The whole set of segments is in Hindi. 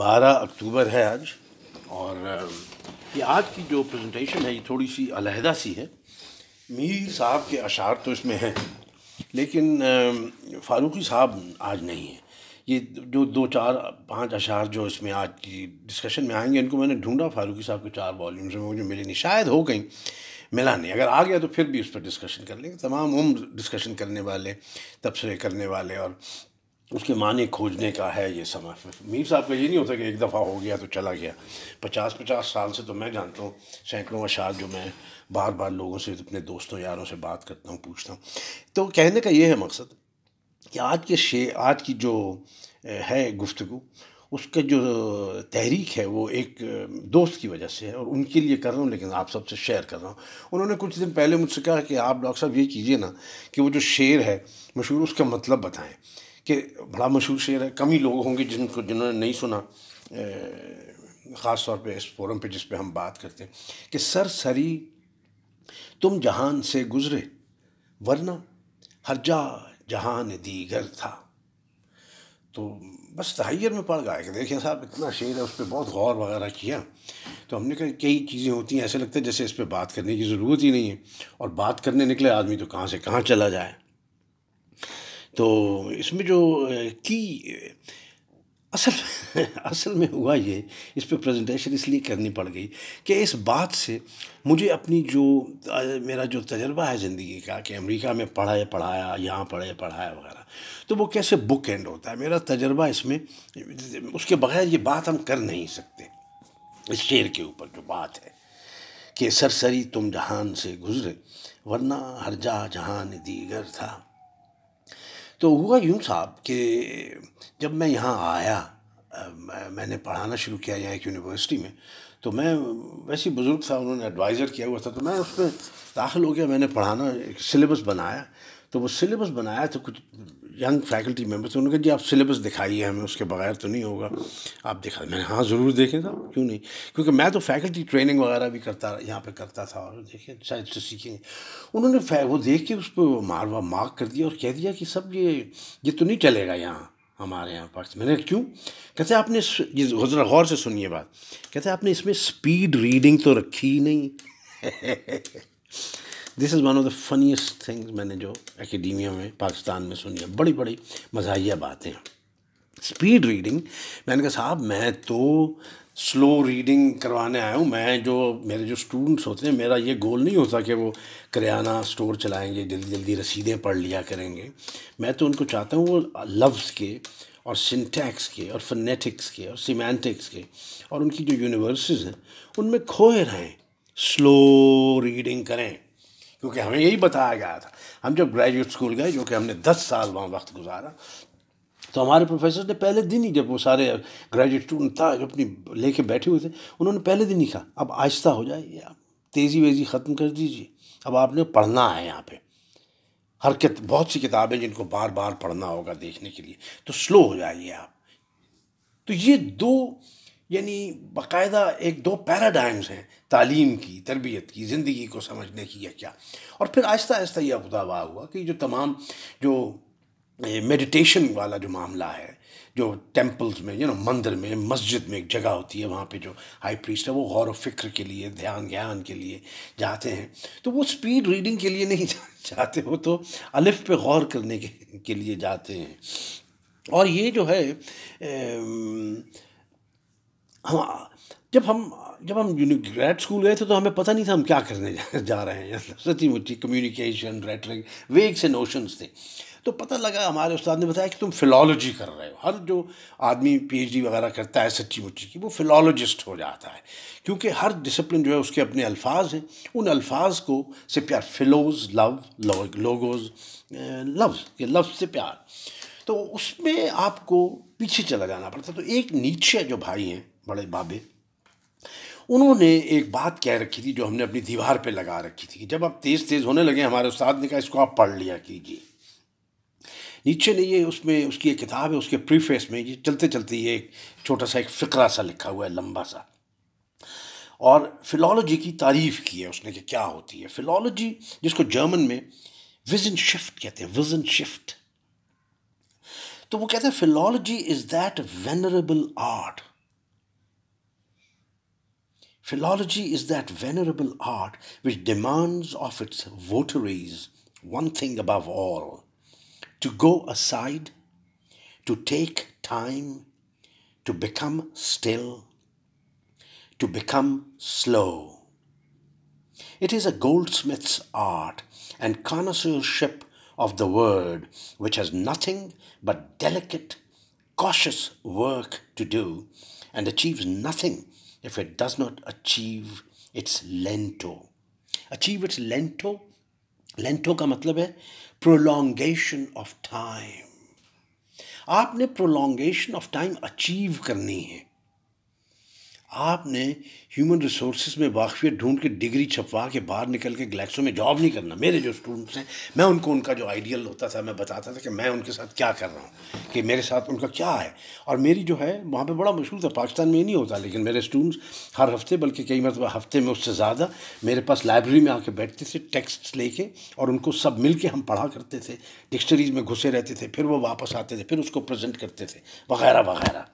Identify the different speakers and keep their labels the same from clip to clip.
Speaker 1: 12 अक्टूबर है आज और ये आज की जो प्रेजेंटेशन है ये थोड़ी सी अलहदा सी है मीर साहब के अशार तो इसमें हैं लेकिन फारूकी साहब आज नहीं है ये जो दो चार पांच अशार जो इसमें आज की डिस्कशन में आएंगे इनको मैंने ढूंढा फारूकी साहब के चार वॉल्यूम्स में मुझे मिले नहीं शायद हो गई मिला नहीं अगर आ गया तो फिर भी उस पर डिस्कशन कर लेंगे तमाम उम्र डिस्कशन करने वाले तबसरे करने वाले और उसके माने खोजने का है ये समय मीर साहब का ये नहीं होता कि एक दफ़ा हो गया तो चला गया पचास पचास साल से तो मैं जानता हूँ सैकड़ों अशार जो मैं बार बार लोगों से अपने दोस्तों यारों से बात करता हूँ पूछता हूँ तो कहने का ये है मकसद कि आज के शे आज की जो है गुफ्तु उसका जो तहरीक है वो एक दोस्त की वजह से है और उनके लिए कर रहा हूँ लेकिन आप सबसे शेयर कर रहा हूँ उन्होंने कुछ दिन पहले मुझसे कहा कि आप डॉक्टर साहब ये कीजिए ना कि वो जो शेर है मशहूर उसका मतलब बताएं कि बड़ा मशहूर शेर है कम ही लोग होंगे जिनको जिन्होंने नहीं सुना ख़ास तौर पे इस फोरम पे जिस पे हम बात करते हैं कि सर सरी तुम जहान से गुज़रे वरना हर जा जहान दीगर था तो बस तहैर में पड़ गया कि देखिए साहब इतना शेर है उस पर बहुत गौर वगैरह किया तो हमने कहा कई चीज़ें होती हैं ऐसे लगता है जैसे इस पर बात करने की ज़रूरत ही नहीं है और बात करने निकले आदमी तो कहाँ से कहाँ चला जाए तो इसमें जो की असल असल में हुआ ये इस पर प्रजेंटेशन इसलिए करनी पड़ गई कि इस बात से मुझे अपनी जो मेरा जो तजर्बा है ज़िंदगी का कि अमेरिका में पढ़ाए पढ़ाया यहाँ पढ़े पढ़ाया वगैरह तो वो कैसे बुक एंड होता है मेरा तजर्बा इसमें उसके बगैर ये बात हम कर नहीं सकते इस शेर के ऊपर जो बात है कि सरसरी तुम जहान से गुजरे वरना हर जा जहान दीगर था तो हुआ यूँ साहब कि जब मैं यहाँ आया मैंने पढ़ाना शुरू किया यहाँ एक यूनिवर्सिटी में तो मैं वैसे बुज़ुर्ग था उन्होंने एडवाइज़र किया हुआ था तो मैं उसमें दाखिल हो गया मैंने पढ़ाना एक सिलेबस बनाया तो वो सिलेबस बनाया तो कुछ यंग फैकल्टी मेम्बर थे उन्होंने कहा जी आप सिलेबस दिखाइए हमें उसके बगैर तो नहीं होगा आप दिखा मैंने हाँ ज़रूर देखें साहब क्यों नहीं क्योंकि मैं तो फैकल्टी ट्रेनिंग वगैरह भी करता यहाँ पे करता था और देखिए शायद से सीखेंगे उन्होंने वो देख के उस पर मारवा मार्क कर दिया और कह दिया कि सब ये ये तो नहीं चलेगा यहाँ हमारे यहाँ पाकिस्तान मैंने क्यों कहते आपने ये गुजरा गौर से सुनिए बात कहते आपने इसमें स्पीड रीडिंग तो रखी ही नहीं this is one of the funniest things मैंने जो एकेडमिया में पाकिस्तान में सुनी है बड़ी बड़ी मजाया बातें स्पीड रीडिंग मैंने कहा साहब मैं तो स्लो रीडिंग करवाने आया हूँ मैं जो मेरे जो स्टूडेंट्स होते हैं मेरा ये गोल नहीं होता कि वो करियाना स्टोर चलाएंगे जल्दी जल्दी रसीदें पढ़ लिया करेंगे मैं तो उनको चाहता हूँ वो लफ्स के और सिंटैक्स के और फनेटिक्स के और सीमेंटिक्स के और उनकी जो यूनिवर्सेस हैं उनमें खोए रहें स्लो रीडिंग करें क्योंकि हमें यही बताया गया था हम जब ग्रेजुएट स्कूल गए जो कि हमने दस साल वहाँ वक्त गुजारा तो हमारे प्रोफेसर ने पहले दिन ही जब वो सारे ग्रेजुएट स्टूडेंट था अपनी लेके बैठे हुए थे उन्होंने पहले दिन ही कहा अब आहिस्ता हो जाइए आप तेज़ी वेज़ी ख़त्म कर दीजिए अब आपने पढ़ना है यहाँ पे हर कित बहुत सी किताबें जिनको बार बार पढ़ना होगा देखने के लिए तो स्लो हो जाइए आप तो ये दो यानी बाकायदा एक दो पैराडाइम्स हैं तालीम की तरबियत की ज़िंदगी को समझने की या क्या और फिर आहिस्ता आहिस्ता यह खुदावा हुआ कि जो तमाम जो मेडिटेशन वाला जो मामला है जो टेम्पल्स में यू नो मंदिर में मस्जिद में एक जगह होती है वहाँ पे जो हाई प्रीस्ट है वो गौर फिक्र के लिए ध्यान ज्ञान के लिए जाते हैं तो वो स्पीड रीडिंग के लिए नहीं जाते वो तो अलिफ पे गौर करने के, लिए जाते हैं और ये जो है हम हाँ, जब हम जब हम ग्रेड स्कूल गए थे तो हमें पता नहीं था हम क्या करने जा, रहे हैं सच्ची मुच्ची कम्युनिकेशन रेटरिक वेग से नोशंस थे तो पता लगा हमारे उस्ताद ने बताया कि तुम फिलोलॉजी कर रहे हो हर जो आदमी पीएचडी वगैरह करता है सच्ची मुच्ची की वो फिलोलॉजिस्ट हो जाता है क्योंकि हर डिसिप्लिन जो है उसके अपने अल्फाज हैं उन अल्फाज को से प्यार फिलोज लव लोगोज लफ्ज़ के लफ्ज़ से प्यार तो उसमें आपको पीछे चला जाना पड़ता तो एक नीचे जो भाई हैं बड़े बाबे उन्होंने एक बात कह रखी थी जो हमने अपनी दीवार पे लगा रखी थी कि जब आप तेज़ तेज़ होने लगे हमारे उस्ताद ने कहा इसको आप पढ़ लिया कीजिए नीचे ने ये उसमें उसकी एक किताब है उसके प्रीफेस में ये चलते चलते ये एक छोटा सा एक फ़िक्रा सा लिखा हुआ है लंबा सा और फिलोलॉजी की तारीफ़ की है उसने कि क्या होती है फिलोलॉजी जिसको जर्मन में विजन शिफ्ट कहते हैं विजन शिफ्ट तो वो कहते हैं philology is that venerable art Philology is that venerable art which demands of its votaries one thing above all to go aside, to take time, to become still, to become slow. It is a goldsmith's art and connoisseurship of the word which has nothing but delicate, cautious work to do and achieves nothing if it does not achieve its lento. Achieve its lento? Lento ka matlab hai prolongation of time. Aapne prolongation of time achieve karni hai. आपने ह्यूमन रिसोर्सेज में वाकफियत ढूंढ के डिग्री छपवा के बाहर निकल के ग्लैक्सो में जॉब नहीं करना मेरे जो स्टूडेंट्स हैं मैं उनको उनका जो आइडियल होता था मैं बताता था कि मैं उनके साथ क्या कर रहा हूँ कि मेरे साथ उनका क्या है और मेरी जो है वहाँ पे बड़ा मशहूर था पाकिस्तान में ही नहीं होता लेकिन मेरे स्टूडेंट्स हर हफ्ते बल्कि कई मरतबा हफ्ते में उससे ज़्यादा मेरे पास लाइब्रेरी में आके बैठते थे टेक्स्ट लेके और उनको सब मिल के हम पढ़ा करते थे डिक्शनरीज में घुसे रहते थे फिर वो वापस आते थे फिर उसको प्रजेंट करते थे वगैरह वगैरह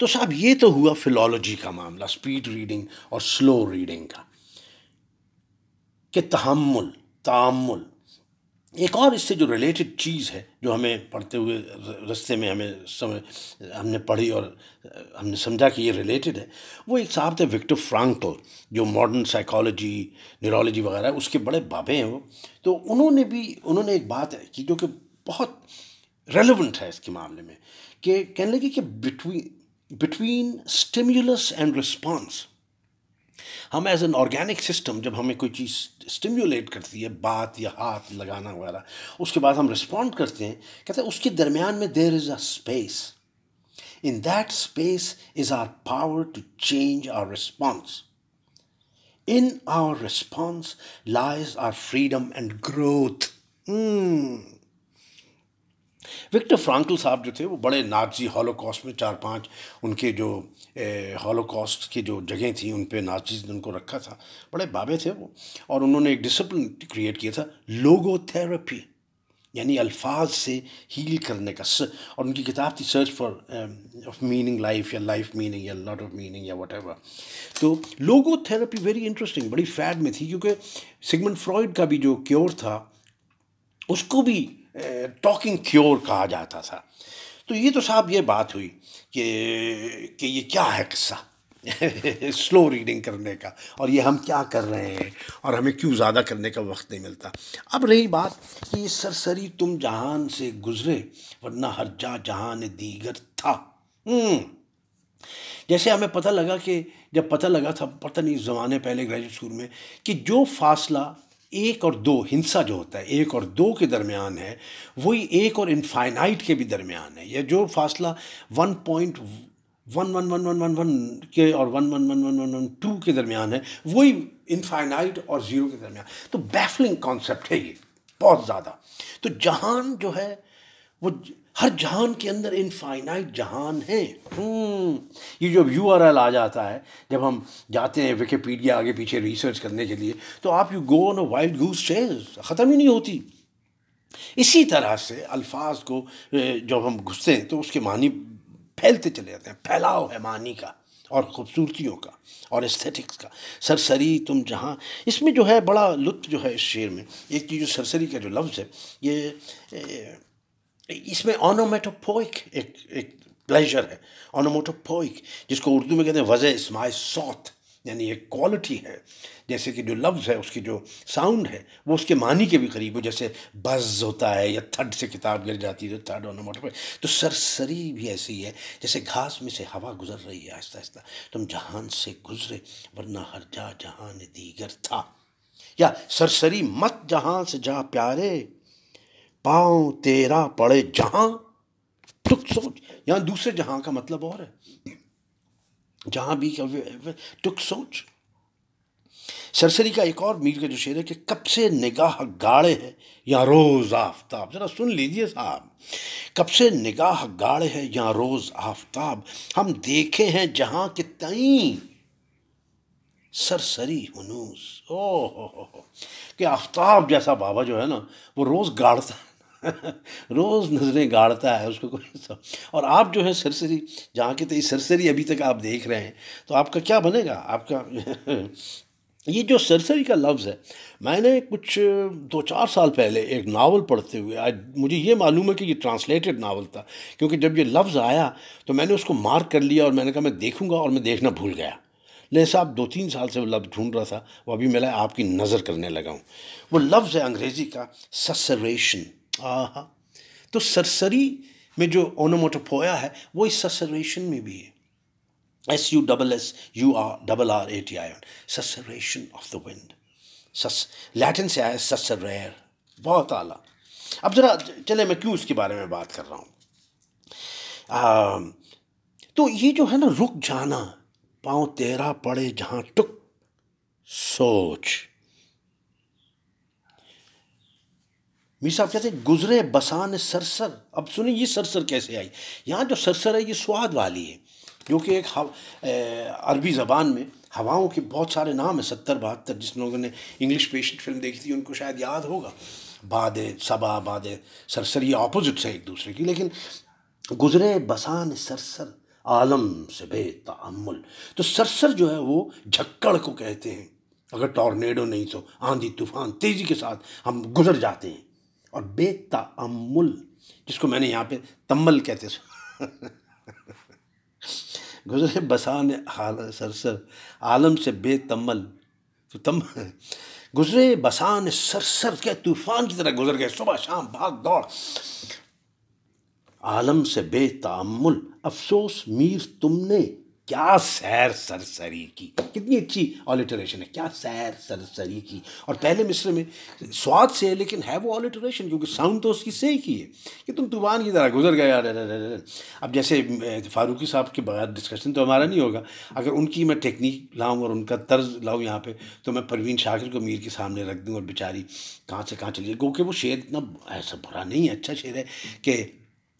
Speaker 1: तो साहब ये तो हुआ फिलोलॉजी का मामला स्पीड रीडिंग और स्लो रीडिंग का कि तहमुल तामुल एक और इससे जो रिलेटेड चीज़ है जो हमें पढ़ते हुए रस्ते में हमें समय हमने पढ़ी और हमने समझा कि ये रिलेटेड है वो एक साहब थे विक्टर फ्रांकल जो मॉडर्न साइकोलॉजी न्यूरोलॉजी वगैरह उसके बड़े बाबे हैं वो तो उन्होंने भी उन्होंने एक बात की जो कि बहुत रेलिवेंट है इसके मामले में कि कहने लगे कि between between stimulus and response हम एज एन ऑर्गेनिक सिस्टम जब हमें कोई चीज़ स्टिम्यूलेट करती है बात या हाथ लगाना वगैरह उसके बाद हम रिस्पॉन्ड करते हैं कहते हैं उसके दरमियान में there is a space in that space is our power to change our response in our response lies our freedom and growth Viktor Frankl साहब जो थे वो बड़े नाजी हॉलोकॉस्ट में चार पांच उनके जो हॉलोकॉस्ट की जो जगह थी उन पर नाजीज ने उनको रखा था बड़े बाबे थे वो और उन्होंने एक डिसिप्लिन क्रिएट किया था लोगोथेरेपी यानी अल्फाज से हील करने का स, और उनकी किताब थी search for of meaning life या लाइफ मीनिंग या लॉट ऑफ मीनिंग या वट तो लोगो थेरेपी वेरी इंटरेस्टिंग बड़ी फैड में थी क्योंकि सिगमंड फ्रॉइड का भी जो क्योर था उसको भी टॉकिंग क्योर कहा जाता था तो ये तो साहब ये बात हुई कि कि ये क्या है किस्सा स्लो रीडिंग करने का और ये हम क्या कर रहे हैं और हमें क्यों ज़्यादा करने का वक्त नहीं मिलता अब रही बात कि ये सरसरी तुम जहान से गुजरे वरना हर जा जहान दीगर था हम्म। जैसे हमें पता लगा कि जब पता लगा था पता नहीं ज़माने पहले ग्रेजुएट स्कूल में कि जो फासला एक और दो हिंसा जो होता है एक और दो के दरमियान है वही एक और इनफाइनाइट के भी दरमियान है यह जो फासला one point one one one one one one के और one one one one one one two के दरमियान है वही इनफाइनाइट और ज़ीरो के दरमियान तो बैफलिंग कॉन्सेप्ट है ये बहुत ज़्यादा तो जहान जो है वो हर जहान के अंदर इनफाइनाइट जहान है हम्म, ये जो यू आर एल आ जाता है जब हम जाते हैं विकीपीडिया आगे पीछे रिसर्च करने के लिए तो आप you go on a wild goose chase ख़त्म ही नहीं होती इसी तरह से अल्फाज को जब हम घुसते हैं तो उसके मानी फैलते चले जाते हैं फैलाव है मानी का और ख़ूबसूरतियों का और एस्थेटिक्स का सरसरी तुम जहाँ इसमें जो है बड़ा लुत्फ जो है इस शेर में एक चीज़ जो सरसरी का जो लफ्ज़ है ये इसमें ऑनोमेटोपोइक एक एक प्लेजर है ऑनोमेटोपोइक जिसको उर्दू में कहते हैं वज़ इसमाय सौत यानी एक क्वालिटी है जैसे कि जो लफ्ज़ है उसकी जो साउंड है वो उसके मानी के भी करीब हो जैसे बज होता है या थर्ड से किताब गिर जाती है तो थर्ड ऑन मोटर पर तो सरसरी भी ऐसी है जैसे घास में से हवा गुजर रही है आहिस्ता आहिस्ता तुम जहान से गुजरे वरना हर जा जहान दीगर था या सरसरी मत जहाँ से जा प्यारे पांव तेरा पड़े जहां तुक तो सोच यहां दूसरे जहां का मतलब और है जहां भी टुक तो सोच सरसरी का एक और मीर का जो शेर है कि कब से निगाह गाड़े है या रोज आफ्ताब जरा सुन लीजिए साहब कब से निगाह गाड़े है या रोज आफ्ताब हम देखे हैं जहां के तई सरसरी हनूस ओ हो हो हो कि आफ्ताब जैसा बाबा जो है ना वो रोज गाड़ता है रोज़ नज़रें गाड़ता है उसको कोई और आप जो है सरसरी जहाँ की तो सरसरी अभी तक आप देख रहे हैं तो आपका क्या बनेगा आपका ये जो सरसरी का लफ्ज़ है मैंने कुछ दो चार साल पहले एक नावल पढ़ते हुए आज मुझे ये मालूम है कि ये ट्रांसलेटेड नावल था क्योंकि जब ये लफ्ज़ आया तो मैंने उसको मार्क कर लिया और मैंने कहा मैं देखूंगा और मैं देखना भूल गया ले साहब दो तीन साल से वो लफ्ज़ ढूंढ रहा था वो अभी मैं आपकी नज़र करने लगा हूँ वो लफ्ज़ है अंग्रेज़ी का ससरेशन आह तो सरसरी में जो ओनोमोटोपोया है वो इस ससरेशन में भी है S U double S U R double R A T I O N susurration of the wind सस लैटिन से आया ससरेर बहुत आला अब ज़रा चले मैं क्यों इसके बारे में बात कर रहा हूँ तो ये जो है ना रुक जाना पाँव तेरा पड़े जहाँ टुक सोच मीर साहब कहते हैं गुजरे बसान सरसर अब सुनिए ये सरसर कैसे आई यहाँ जो सरसर है ये स्वाद वाली है जो कि एक अरबी ज़बान में हवाओं के बहुत सारे नाम हैं सत्तर बहत्तर जिस लोगों ने इंग्लिश पेशेंट फिल्म देखी थी उनको शायद याद होगा बाद सबा बाद सरसर ये अपोजिट्स है एक दूसरे की लेकिन गुजरे बसान सरसर आलम से बेतामुल तो सरसर जो है वो झक्कड़ को कहते हैं अगर टॉर्नेडो नहीं तो आंधी तूफान तेज़ी के साथ हम गुजर जाते हैं और बेतामुल जिसको मैंने यहाँ पे तम्बल कहते गुजरे बसान हाल सरसर आलम से बेतम्बल तो तम गुजरे बसान सरसर के तूफान की तरह गुजर गए सुबह शाम भाग दौड़ आलम से बेतामुल अफसोस मीर तुमने क्या सैर सरसरी की कितनी अच्छी ऑलिटरेशन है क्या सैर सरसरी की और पहले मिस्र में स्वाद से है लेकिन है वो ऑलिटरेशन क्योंकि साउंड तो उसकी सही की है कि तुम तूफान की तरह गुजर गए रे। अब जैसे फारूकी साहब के बगैर डिस्कशन तो हमारा नहीं होगा अगर उनकी मैं टेक्निक लाऊँ और उनका तर्ज लाऊँ यहाँ पर तो मैं परवीन शाकिर को मीर के सामने रख दूँ और बेचारी कहाँ से कहाँ चली गई क्योंकि वो शेर इतना ऐसा बुरा नहीं है अच्छा शेर है कि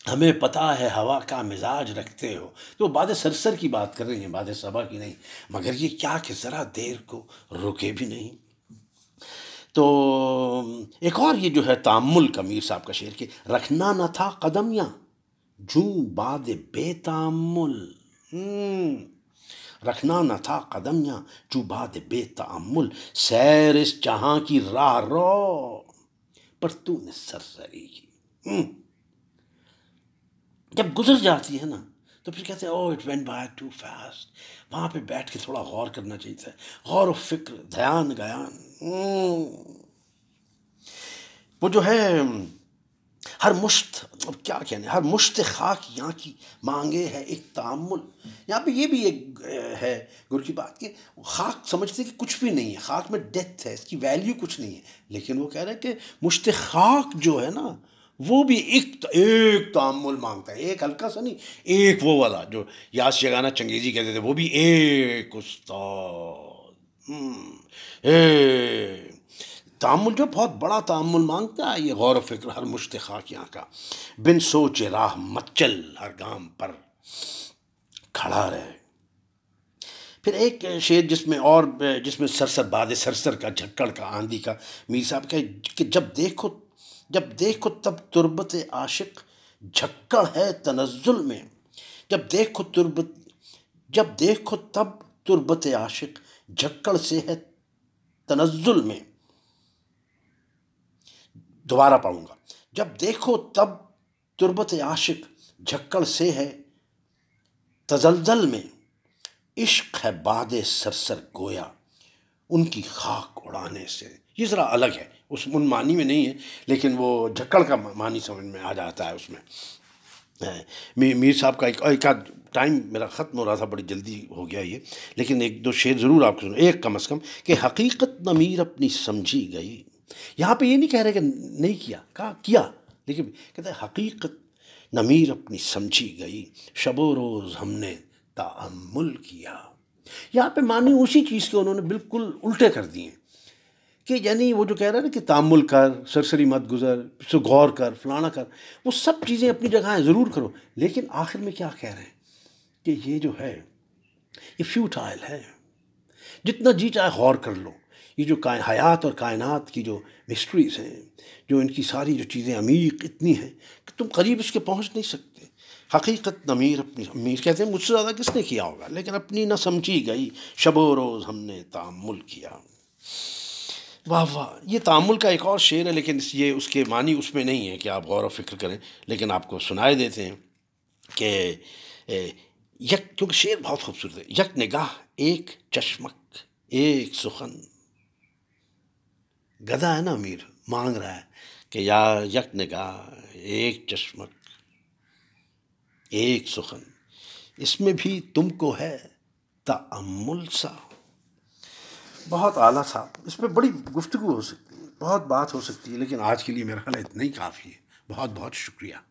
Speaker 1: हमें पता है हवा का मिजाज रखते हो तो बाद सरसर की बात कर रही हैं बाद सभा की नहीं मगर ये क्या कि ज़रा देर को रुके भी नहीं तो एक और ये जो है तामुल कमीर साहब का शेर के रखना न था कदम या जू बाद बेतामुल हम्म, रखना न था कदम या जू बाद बेतामुल सैर इस जहाँ की राह रो पर ने सरसरी की हम्म। जब गुजर जाती है ना तो फिर कहते हैं oh it went by too fast वहाँ पे बैठ के थोड़ा गौर करना चाहिए था गौर फिक्र ध्यान गयान हम्म। वो जो है हर मुश्त अब क्या कहने हर मुश्त खाक यहाँ की मांगे है एक तामुल यहाँ पे ये भी एक है गुरु की बात कि खाक समझते कि कुछ भी नहीं है खाक में डेथ है इसकी वैल्यू कुछ नहीं है लेकिन वो कह रहे हैं कि मुश्त खाक जो है ना वो भी एक एक तामुल मांगता है एक हल्का सा नहीं एक वो वाला जो यास जगाना चंगेजी कहते थे वो भी एक उस्ताद हम्म, तामुल जो बहुत बड़ा तामुल मांगता है ये गौर फिक्र हर मुश्तखा की का बिन सोच राह मचल हर गाम पर खड़ा रहे फिर एक शेर जिसमें और जिसमें सरसर बाद सरसर का झक्कड़ का आंधी का मीर साहब का कि जब देखो जब देखो तब तुरबत आशिक झक्कड़ है तनजुल में जब देखो तुरबत जब देखो तब तुरबत आशिक झक्कड़ से है तनजुल में दोबारा पाऊंगा जब देखो तब तुरबत आशिक झक्कड़ से है तजलजल में इश्क है बाद सरसर गोया उनकी खाक उड़ाने से ये ज़रा अलग है उस उन मानी में नहीं है लेकिन वो झक्कड़ का मानी समझ में आ जाता है उसमें मी, मीर साहब का एक एक टाइम मेरा ख़त्म हो रहा था बड़ी जल्दी हो गया ये लेकिन एक दो शेर ज़रूर आपको सुनो एक कम अज़ कम कि हकीकत नमीर अपनी समझी गई यहाँ पे ये नहीं कह रहे कि नहीं किया कहा किया लेकिन कहते हैं हकीकत नमीर अपनी समझी गई शबो रोज़ हमने तामुल किया यहाँ पे मानी उसी चीज़ के उन्होंने बिल्कुल उल्टे कर दिए कि यानी वो जो कह रहा है ना कि तामुल कर सरसरी मत गुज़र सो गौर कर फलाना कर वो सब चीज़ें अपनी जगह हैं ज़रूर करो लेकिन आखिर में क्या कह रहे हैं कि ये जो है ये फ्यूटाइल है जितना जी चाहे गौर कर लो ये जो का हयात और कायनात की जो मिस्ट्रीज़ हैं जो इनकी सारी जो चीज़ें अमीर इतनी हैं कि तुम करीब इसके पहुंच नहीं सकते हकीकत अमीर अपनी अमीर कहते हैं मुझसे ज़्यादा किसने किया होगा लेकिन अपनी ना समझी गई शबो रोज़ हमने तामुल किया वाह वाह ये तामुल का एक और शेर है लेकिन ये उसके मानी उसमें नहीं है कि आप गौर व फिक्र करें लेकिन आपको सुनाए देते हैं कि यक क्योंकि शेर बहुत खूबसूरत है यक निगाह एक चश्मक एक सुखन गदा है ना अमीर मांग रहा है कि या यक निगाह एक चश्मक एक सुखन इसमें भी तुमको है तमुल सा बहुत आला था इस पर बड़ी गुफ्तु हो सकती है बहुत बात हो सकती है लेकिन आज के लिए मेरा ख्याल इतना ही काफ़ी है बहुत बहुत शुक्रिया